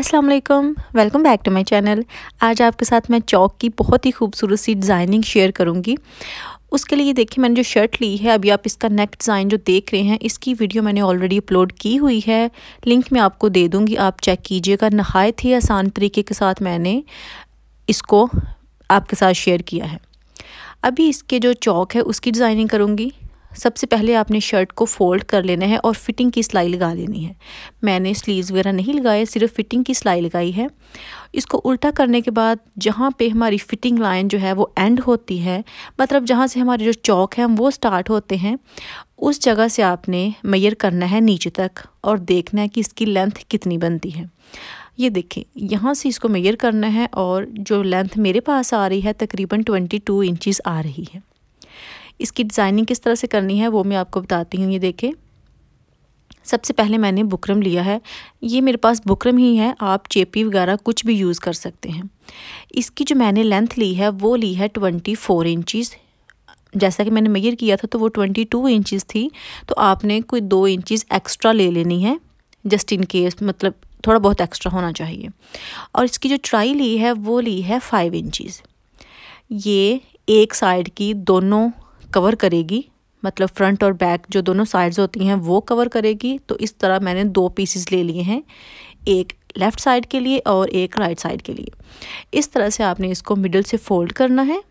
Aslam welcome back to my channel आज आपके साथ मैं चौक की बहुत ही खूबसूरत सी डिज़ाइनिंग शेयर करूँगी उसके लिए देखिए मैंने जो शर्ट ली है अभी आप इसका नेक डिज़ाइन जो देख रहे हैं इसकी वीडियो मैंने ऑलरेडी अपलोड की हुई है लिंक मैं आपको दे दूँगी आप चेक कीजिएगा नहायत ही आसान तरीके के साथ मैंने इसको आपके साथ शेयर किया है अभी इसके जो चौक है उसकी डिज़ाइनिंग करूँगी सबसे पहले आपने शर्ट को फोल्ड कर लेना है और फिटिंग की सिलाई लगा देनी है मैंने स्लीव्स वगैरह नहीं लगाए सिर्फ फिटिंग की सिलाई लगाई है इसको उल्टा करने के बाद जहाँ पे हमारी फिटिंग लाइन जो है वो एंड होती है मतलब जहाँ से हमारे जो चौक है हम वो स्टार्ट होते हैं उस जगह से आपने मैयर करना है नीचे तक और देखना है कि इसकी लेंथ कितनी बनती है ये देखिए यहाँ से इसको मेयर करना है और जो लेंथ मेरे पास आ रही है तकरीबन ट्वेंटी टू इंचज़ आ रही है इसकी डिज़ाइनिंग किस तरह से करनी है वो मैं आपको बताती हूँ ये देखें सबसे पहले मैंने बुकरम लिया है ये मेरे पास बुकरम ही है आप चेपी वगैरह कुछ भी यूज़ कर सकते हैं इसकी जो मैंने लेंथ ली है वो ली है ट्वेंटी फोर इंचज़ जैसा कि मैंने मेयर किया था तो वो ट्वेंटी टू इंचज़ थी तो आपने कोई दो इंचज़ एक्स्ट्रा ले लेनी है जस्ट इन केस मतलब थोड़ा बहुत एक्स्ट्रा होना चाहिए और इसकी जो ट्राई ली है वो ली है फाइव इंचज़ ये एक साइड की दोनों कवर करेगी मतलब फ्रंट और बैक जो दोनों साइड्स होती हैं वो कवर करेगी तो इस तरह मैंने दो पीसेस ले लिए हैं एक लेफ़्ट साइड के लिए और एक राइट साइड के लिए इस तरह से आपने इसको मिडल से फ़ोल्ड करना है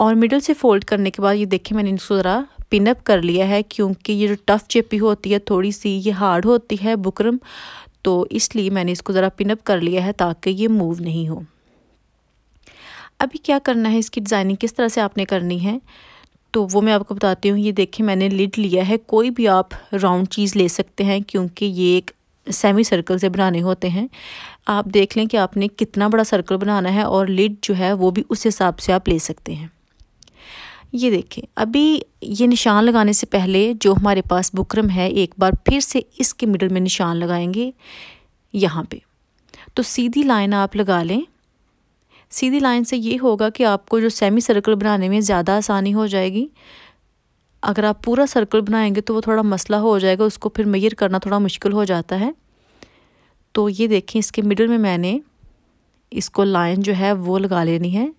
और मिडल से फ़ोल्ड करने के बाद ये देखिए मैंने इसको ज़रा पिनअप कर लिया है क्योंकि ये जो टफ़ चेपी होती है थोड़ी सी ये हार्ड होती है बुकरम तो इसलिए मैंने इसको ज़रा पिनअप कर लिया है ताकि ये मूव नहीं हो अभी क्या करना है इसकी डिज़ाइनिंग किस तरह से आपने करनी है तो वो मैं आपको बताती हूँ ये देखिए मैंने लिड लिया है कोई भी आप राउंड चीज़ ले सकते हैं क्योंकि ये एक सेमी सर्कल से बनाने होते हैं आप देख लें कि आपने कितना बड़ा सर्कल बनाना है और लिड जो है वो भी उस हिसाब से आप ले सकते हैं ये देखें अभी ये निशान लगाने से पहले जो हमारे पास बुकरम है एक बार फिर से इसके मिडल में निशान लगाएंगे यहाँ पे तो सीधी लाइन आप लगा लें सीधी लाइन से ये होगा कि आपको जो सेमी सर्कल बनाने में ज़्यादा आसानी हो जाएगी अगर आप पूरा सर्कल बनाएंगे तो वो थोड़ा मसला हो जाएगा उसको फिर मेयर करना थोड़ा मुश्किल हो जाता है तो ये देखें इसके मिडल में मैंने इसको लाइन जो है वो लगा लेनी है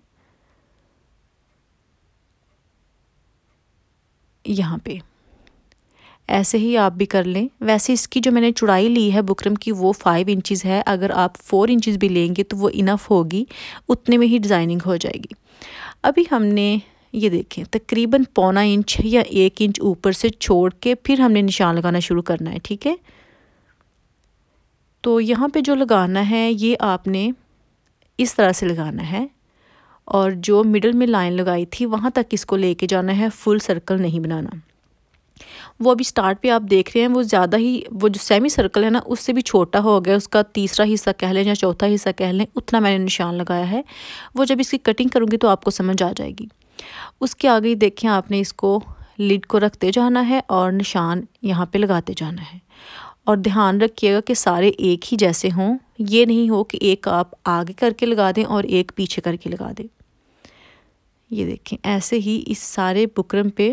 यहाँ पे ऐसे ही आप भी कर लें वैसे इसकी जो मैंने चुड़ाई ली है बुकरम की वो फ़ाइव इंचज़ है अगर आप फ़ोर इंचज़ भी लेंगे तो वो इनफ होगी उतने में ही डिज़ाइनिंग हो जाएगी अभी हमने ये देखें तकरीबन पौना इंच या एक इंच ऊपर से छोड़ के फिर हमने निशान लगाना शुरू करना है ठीक है तो यहाँ पे जो लगाना है ये आपने इस तरह से लगाना है और जो मिडल में लाइन लगाई थी वहाँ तक इसको लेके जाना है फुल सर्कल नहीं बनाना वो अभी स्टार्ट पे आप देख रहे हैं वो ज़्यादा ही वो जो सेमी सर्कल है ना उससे भी छोटा हो गया उसका तीसरा हिस्सा कह लें या चौथा हिस्सा कह लें उतना मैंने निशान लगाया है वो जब इसकी कटिंग करूँगी तो आपको समझ आ जाएगी उसके आगे ही देखें आपने इसको लिड को रखते जाना है और निशान यहाँ पर लगाते जाना है और ध्यान रखिएगा कि सारे एक ही जैसे हों ये नहीं हो कि एक आप आगे करके लगा दें और एक पीछे करके लगा दें ये देखें ऐसे ही इस सारे बुकरम पे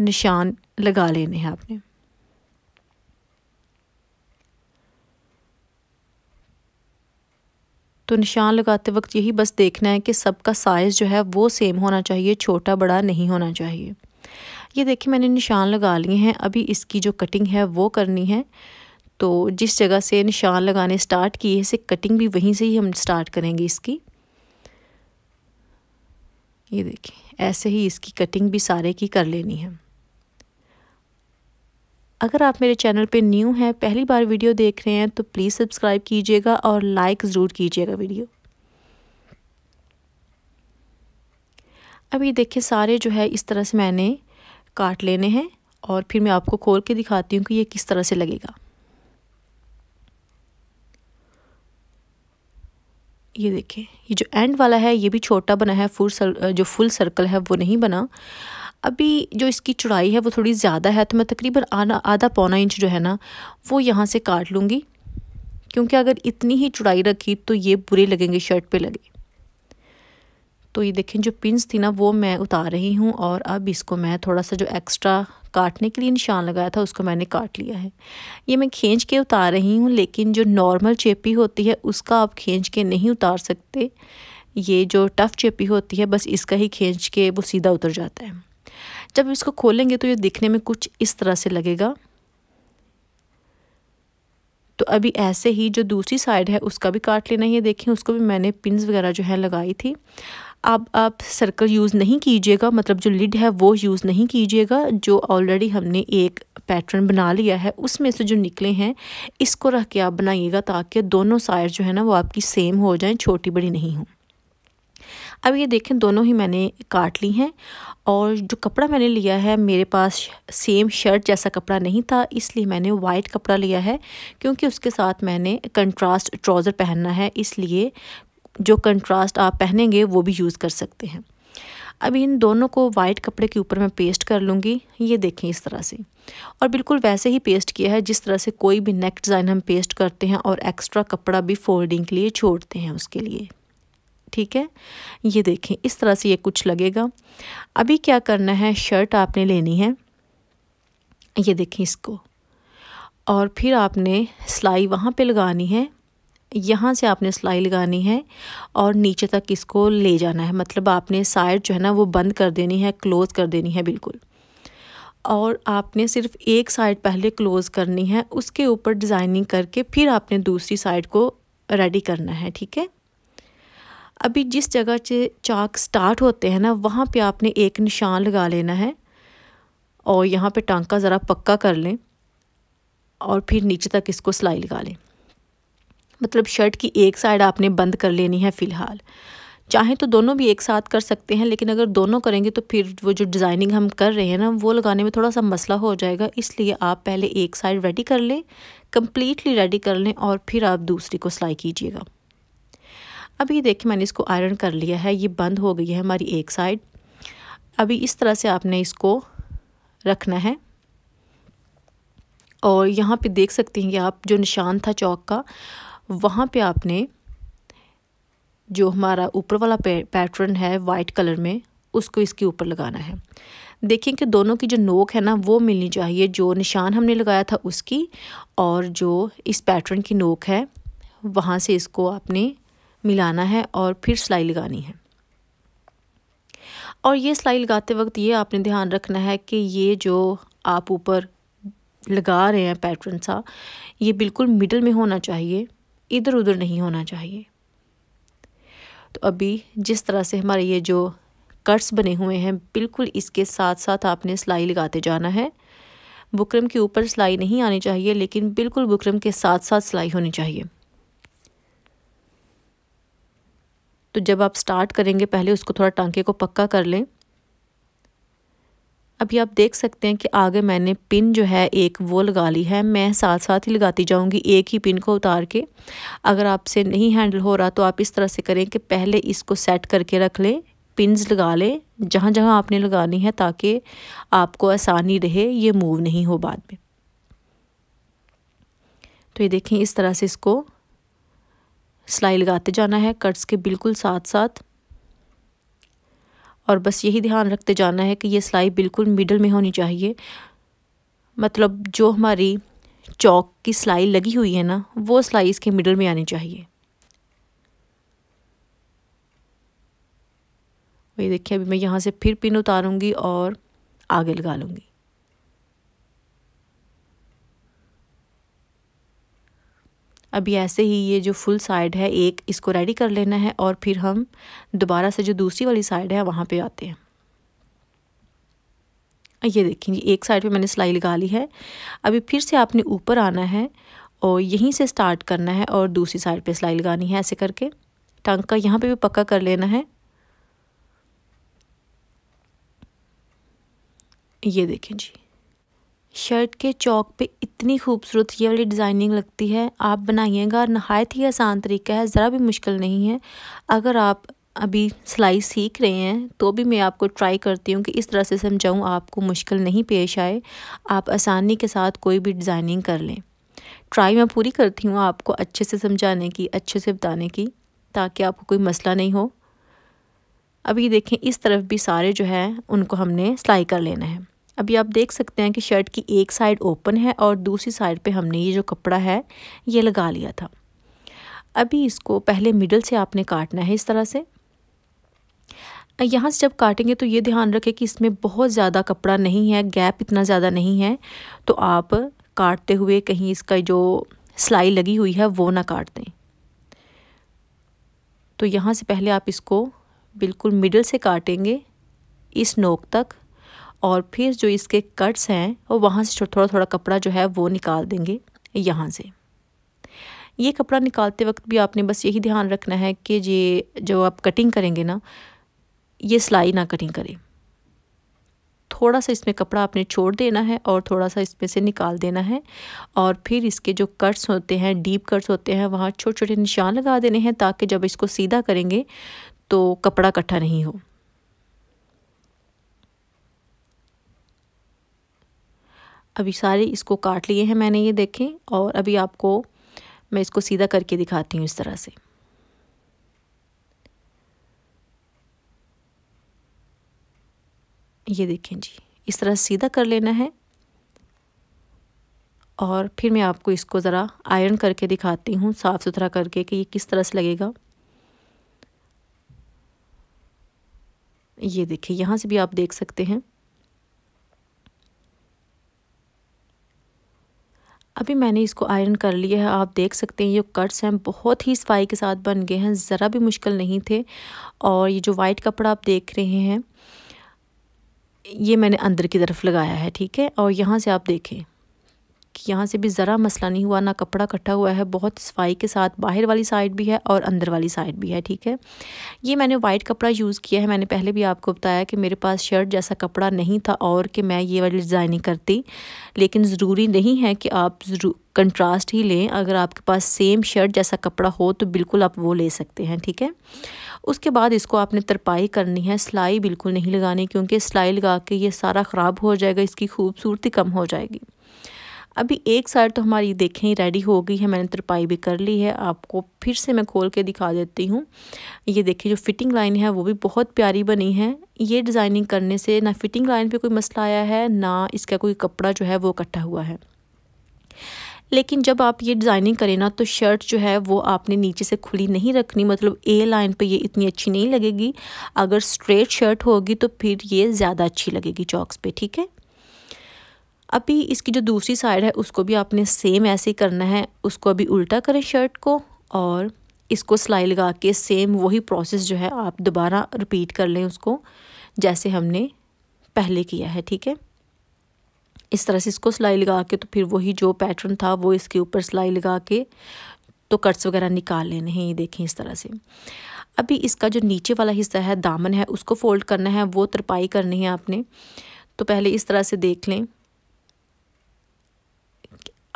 निशान लगा लेने हैं आपने तो निशान लगाते वक्त यही बस देखना है कि सबका साइज़ जो है वो सेम होना चाहिए छोटा बड़ा नहीं होना चाहिए ये देखिए मैंने निशान लगा लिए हैं अभी इसकी जो कटिंग है वो करनी है तो जिस जगह से निशान लगाने स्टार्ट किए से कटिंग भी वहीं से ही हम स्टार्ट करेंगे इसकी ये देखिए ऐसे ही इसकी कटिंग भी सारे की कर लेनी है अगर आप मेरे चैनल पे न्यू हैं पहली बार वीडियो देख रहे हैं तो प्लीज़ सब्सक्राइब कीजिएगा और लाइक ज़रूर कीजिएगा वीडियो अब ये देखिए सारे जो है इस तरह से मैंने काट लेने हैं और फिर मैं आपको खोल के दिखाती हूँ कि ये किस तरह से लगेगा ये देखिए ये जो एंड वाला है ये भी छोटा बना है फुल सर, जो फुल सर्कल है वो नहीं बना अभी जो इसकी चौड़ाई है वो थोड़ी ज़्यादा है तो मैं तकरीबन आना आधा पौना इंच जो है ना वो यहाँ से काट लूँगी क्योंकि अगर इतनी ही चौड़ाई रखी तो ये बुरे लगेंगे शर्ट पे लगे तो ये देखें जो पिंस थी ना वो मैं उतार रही हूँ और अब इसको मैं थोड़ा सा जो एक्स्ट्रा काटने के लिए निशान लगाया था उसको मैंने काट लिया है ये मैं खींच के उतार रही हूँ लेकिन जो नॉर्मल चेपी होती है उसका आप खींच के नहीं उतार सकते ये जो टफ़ चेपी होती है बस इसका ही खींच के वो सीधा उतर जाता है जब इसको खोलेंगे तो ये दिखने में कुछ इस तरह से लगेगा तो अभी ऐसे ही जो दूसरी साइड है उसका भी काट लेना है देखें उसको भी मैंने पिंस वगैरह जो है लगाई थी अब आप सर्कल यूज़ नहीं कीजिएगा मतलब जो लिड है वो यूज़ नहीं कीजिएगा जो ऑलरेडी हमने एक पैटर्न बना लिया है उसमें से जो निकले हैं इसको रख के आप बनाइएगा ताकि दोनों साइड जो है ना वो आपकी सेम हो जाए छोटी बड़ी नहीं हों अब ये देखें दोनों ही मैंने काट ली हैं और जो कपड़ा मैंने लिया है मेरे पास सेम शर्ट जैसा कपड़ा नहीं था इसलिए मैंने वाइट कपड़ा लिया है क्योंकि उसके साथ मैंने कंट्रास्ट ट्राउज़र पहनना है इसलिए जो कंट्रास्ट आप पहनेंगे वो भी यूज़ कर सकते हैं अब इन दोनों को वाइट कपड़े के ऊपर मैं पेस्ट कर लूँगी ये देखें इस तरह से और बिल्कुल वैसे ही पेस्ट किया है जिस तरह से कोई भी नेक डिज़ाइन हम पेस्ट करते हैं और एक्स्ट्रा कपड़ा भी फोल्डिंग के लिए छोड़ते हैं उसके लिए ठीक है ये देखें इस तरह से ये कुछ लगेगा अभी क्या करना है शर्ट आपने लेनी है ये देखें इसको और फिर आपने सिलाई वहाँ पे लगानी है यहाँ से आपने सिलाई लगानी है और नीचे तक इसको ले जाना है मतलब आपने साइड जो है ना वो बंद कर देनी है क्लोज़ कर देनी है बिल्कुल और आपने सिर्फ एक साइड पहले क्लोज़ करनी है उसके ऊपर डिज़ाइनिंग करके फिर आपने दूसरी साइड को रेडी करना है ठीक है अभी जिस जगह से चाक स्टार्ट होते हैं ना वहाँ पे आपने एक निशान लगा लेना है और यहाँ पे टांका ज़रा पक्का कर लें और फिर नीचे तक इसको सिलाई लगा लें मतलब शर्ट की एक साइड आपने बंद कर लेनी है फ़िलहाल चाहें तो दोनों भी एक साथ कर सकते हैं लेकिन अगर दोनों करेंगे तो फिर वो जो डिज़ाइनिंग हम कर रहे हैं ना वो लगाने में थोड़ा सा मसला हो जाएगा इसलिए आप पहले एक साइड रेडी कर लें कम्प्लीटली रेडी कर लें और फिर आप दूसरी को सिलाई कीजिएगा अभी देखिए मैंने इसको आयरन कर लिया है ये बंद हो गई है हमारी एक साइड अभी इस तरह से आपने इसको रखना है और यहाँ पे देख सकते हैं कि आप जो निशान था चौक का वहाँ पे आपने जो हमारा ऊपर वाला पैटर्न है वाइट कलर में उसको इसके ऊपर लगाना है देखें कि दोनों की जो नोक है ना वो मिलनी चाहिए जो निशान हमने लगाया था उसकी और जो इस पैटर्न की नोक है वहाँ से इसको आपने मिलाना है और फिर सिलाई लगानी है और ये सिलाई लगाते वक्त ये आपने ध्यान रखना है कि ये जो आप ऊपर लगा रहे हैं पैटर्न सा ये बिल्कुल मिडल में होना चाहिए इधर उधर नहीं होना चाहिए तो अभी जिस तरह से हमारे ये जो कट्स बने हुए हैं बिल्कुल इसके साथ साथ आपने सिलाई लगाते जाना है बुकरम के ऊपर सिलाई नहीं आनी चाहिए लेकिन बिल्कुल बुकरम के साथ साथ सिलाई होनी चाहिए तो जब आप स्टार्ट करेंगे पहले उसको थोड़ा टांके को पक्का कर लें अभी आप देख सकते हैं कि आगे मैंने पिन जो है एक वो लगा ली है मैं साथ साथ ही लगाती जाऊंगी एक ही पिन को उतार के अगर आपसे नहीं हैंडल हो रहा तो आप इस तरह से करें कि पहले इसको सेट करके रख लें पिनज लगा लें जहाँ जहाँ आपने लगानी है ताकि आपको आसानी रहे ये मूव नहीं हो बाद में तो ये देखें इस तरह से इसको सिलाई लगाते जाना है कट्स के बिल्कुल साथ साथ और बस यही ध्यान रखते जाना है कि ये सिलाई बिल्कुल मिडल में होनी चाहिए मतलब जो हमारी चौक की सिलाई लगी हुई है ना वो सिलाई इसके मिडल में आनी चाहिए वही देखिए अभी मैं यहाँ से फिर पिन उतारूँगी और आगे लगा लूँगी अभी ऐसे ही ये जो फुल साइड है एक इसको रेडी कर लेना है और फिर हम दोबारा से जो दूसरी वाली साइड है वहाँ पे आते हैं ये देखें जी एक साइड पे मैंने सिलाई लगा ली है अभी फिर से आपने ऊपर आना है और यहीं से स्टार्ट करना है और दूसरी साइड पे सिलाई लगानी है ऐसे करके टंग का यहाँ पर भी पक्का कर लेना है ये देखें जी शर्ट के चौक पे इतनी खूबसूरत ये वाली डिज़ाइनिंग लगती है आप बनाइएगा और नहायत ही आसान तरीका है ज़रा भी मुश्किल नहीं है अगर आप अभी सिलाई सीख रहे हैं तो भी मैं आपको ट्राई करती हूँ कि इस तरह से समझाऊँ आपको मुश्किल नहीं पेश आए आप आसानी के साथ कोई भी डिज़ाइनिंग कर लें ट्राई मैं पूरी करती हूँ आपको अच्छे से समझाने की अच्छे से बताने की ताकि आपको कोई मसला नहीं हो अभी देखें इस तरफ भी सारे जो हैं उनको हमने सिलाई कर लेना है अभी आप देख सकते हैं कि शर्ट की एक साइड ओपन है और दूसरी साइड पे हमने ये जो कपड़ा है ये लगा लिया था अभी इसको पहले मिडल से आपने काटना है इस तरह से यहाँ से जब काटेंगे तो ये ध्यान रखें कि इसमें बहुत ज़्यादा कपड़ा नहीं है गैप इतना ज़्यादा नहीं है तो आप काटते हुए कहीं इसका जो सिलाई लगी हुई है वो ना काट दें तो यहाँ से पहले आप इसको बिल्कुल मिडल से काटेंगे इस नोक तक और फिर जो इसके कट्स हैं वो वहाँ से थोड़ा थोड़ा कपड़ा जो है वो निकाल देंगे यहाँ से ये कपड़ा निकालते वक्त भी आपने बस यही ध्यान रखना है कि ये जो आप कटिंग करेंगे ना ये सिलाई ना कटिंग करें थोड़ा सा इसमें कपड़ा आपने छोड़ देना है और थोड़ा सा इसमें से निकाल देना है और फिर इसके जो कट्स होते हैं डीप कट्स होते हैं वहाँ छोटे छोटे निशान लगा देने हैं ताकि जब इसको सीधा करेंगे तो कपड़ा इकट्ठा नहीं हो अभी सारे इसको काट लिए हैं मैंने ये देखें और अभी आपको मैं इसको सीधा करके दिखाती हूँ इस तरह से ये देखें जी इस तरह सीधा कर लेना है और फिर मैं आपको इसको ज़रा आयरन करके दिखाती हूँ साफ़ सुथरा करके कि ये किस तरह से लगेगा ये देखिए यहाँ से भी आप देख सकते हैं अभी मैंने इसको आयरन कर लिया है आप देख सकते हैं ये कट्स हैं बहुत ही सफाई के साथ बन गए हैं ज़रा भी मुश्किल नहीं थे और ये जो वाइट कपड़ा आप देख रहे हैं ये मैंने अंदर की तरफ लगाया है ठीक है और यहाँ से आप देखें कि यहाँ से भी ज़रा मसला नहीं हुआ ना कपड़ा इकट्ठा हुआ है बहुत सफाई के साथ बाहर वाली साइड भी है और अंदर वाली साइड भी है ठीक है ये मैंने वाइट कपड़ा यूज़ किया है मैंने पहले भी आपको बताया कि मेरे पास शर्ट जैसा कपड़ा नहीं था और कि मैं ये वाली डिज़ाइनिंग करती लेकिन ज़रूरी नहीं है कि आप कंट्रास्ट ही लें अगर आपके पास सेम शर्ट जैसा कपड़ा हो तो बिल्कुल आप वो ले सकते हैं ठीक है उसके बाद इसको आपने तरपाई करनी है सिलाई बिल्कुल नहीं लगानी क्योंकि सिलाई लगा के ये सारा ख़राब हो जाएगा इसकी खूबसूरती कम हो जाएगी अभी एक साइड तो हमारी देखें ही रेडी हो गई है मैंने तरपाई भी कर ली है आपको फिर से मैं खोल के दिखा देती हूँ ये देखिए जो फिटिंग लाइन है वो भी बहुत प्यारी बनी है ये डिज़ाइनिंग करने से ना फिटिंग लाइन पे कोई मसला आया है ना इसका कोई कपड़ा जो है वो इकट्ठा हुआ है लेकिन जब आप ये डिज़ाइनिंग करें ना तो शर्ट जो है वो आपने नीचे से खुली नहीं रखनी मतलब ए लाइन पे ये इतनी अच्छी नहीं लगेगी अगर स्ट्रेट शर्ट होगी तो फिर ये ज़्यादा अच्छी लगेगी चॉक्स पे ठीक है अभी इसकी जो दूसरी साइड है उसको भी आपने सेम ऐसे ही करना है उसको अभी उल्टा करें शर्ट को और इसको सिलाई लगा के सेम वही प्रोसेस जो है आप दोबारा रिपीट कर लें उसको जैसे हमने पहले किया है ठीक है इस तरह से इसको सिलाई लगा के तो फिर वही जो पैटर्न था वो इसके ऊपर सिलाई लगा के तो कट्स वगैरह निकाल लेने हैं ये देखें इस तरह से अभी इसका जो नीचे वाला हिस्सा है दामन है उसको फोल्ड करना है वो तरपाई करनी है आपने तो पहले इस तरह से देख लें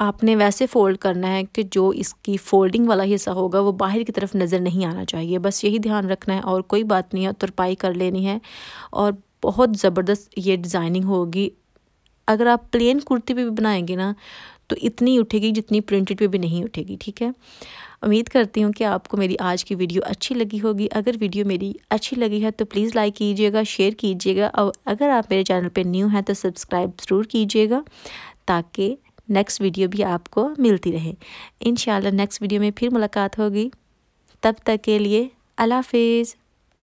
आपने वैसे फ़ोल्ड करना है कि जो इसकी फ़ोल्डिंग वाला हिस्सा होगा वो बाहर की तरफ नज़र नहीं आना चाहिए बस यही ध्यान रखना है और कोई बात नहीं है तुरपाई कर लेनी है और बहुत ज़बरदस्त ये डिज़ाइनिंग होगी अगर आप प्लेन कुर्ती पे भी बनाएंगे ना तो इतनी उठेगी जितनी प्रिंटेड पे भी नहीं उठेगी ठीक है उम्मीद करती हूँ कि आपको मेरी आज की वीडियो अच्छी लगी होगी अगर वीडियो मेरी अच्छी लगी है तो प्लीज़ लाइक कीजिएगा शेयर कीजिएगा और अगर आप मेरे चैनल पर न्यू हैं तो सब्सक्राइब ज़रूर कीजिएगा ताकि नेक्स्ट वीडियो भी आपको मिलती रहे इन नेक्स्ट वीडियो में फिर मुलाकात होगी तब तक के लिए अल्लाह हाफिज़